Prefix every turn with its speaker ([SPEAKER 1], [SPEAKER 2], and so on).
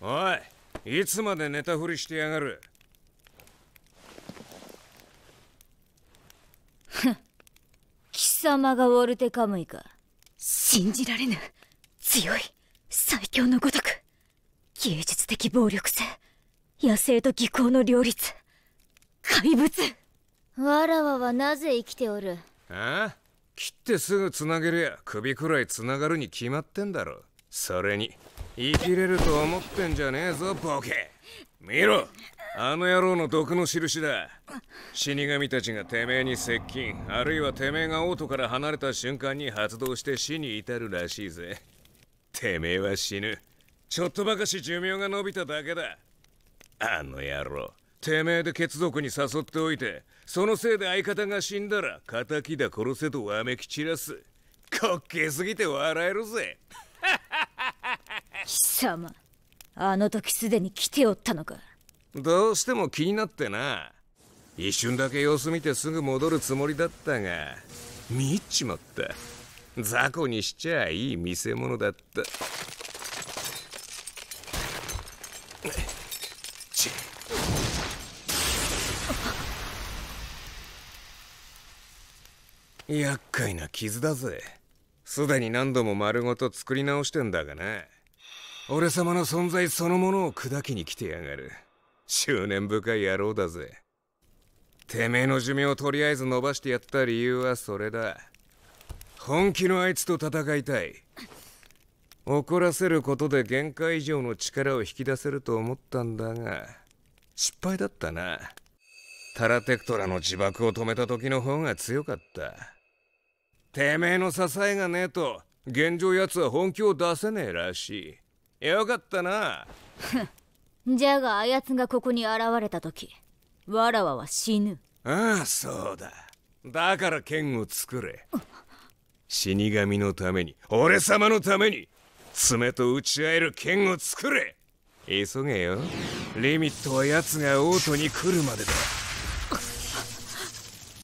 [SPEAKER 1] おいいつまで寝たふりしてやがる貴様がウォルテカムイか信じられぬ強い最強のごとく芸術的暴力性野生と技巧の両立怪物わらわはなぜ生きておるああ切ってすぐつなげりゃ首くらいつながるに決まってんだろそれに生きれると思ってんじゃねえぞボケ見ろあの野郎の毒の印だ死神たちがてめえに接近あるいはてめえが王都から離れた瞬間に発動して死に至るらしいぜてめえは死ぬちょっとばかし寿命が延びただけだあの野郎てめえで血族に誘っておいてそのせいで相方が死んだら敵だ殺せとわめき散らす滑稽すぎて笑えるぜ貴様あの時すでに来ておったのかどうしても気になってな一瞬だけ様子見てすぐ戻るつもりだったが見入っちまった雑魚にしちゃいい見せ物だったっ厄介な傷だぜすでに何度も丸ごと作り直してんだがな俺様の存在そのものを砕きに来てやがる執念深い野郎だぜてめえの寿命をとりあえず伸ばしてやった理由はそれだ本気のあいつと戦いたい怒らせることで限界以上の力を引き出せると思ったんだが失敗だったなタラテクトラの自爆を止めた時の方が強かったてめえの支えがねえと現状奴は本気を出せねえらしいよかったなじゃがあやつがここに現れた時わらわは死ぬああそうだだから剣を作れ死神のために俺様のために爪と打ち合える剣を作れ急げよリミットは奴が王都に来るまでだ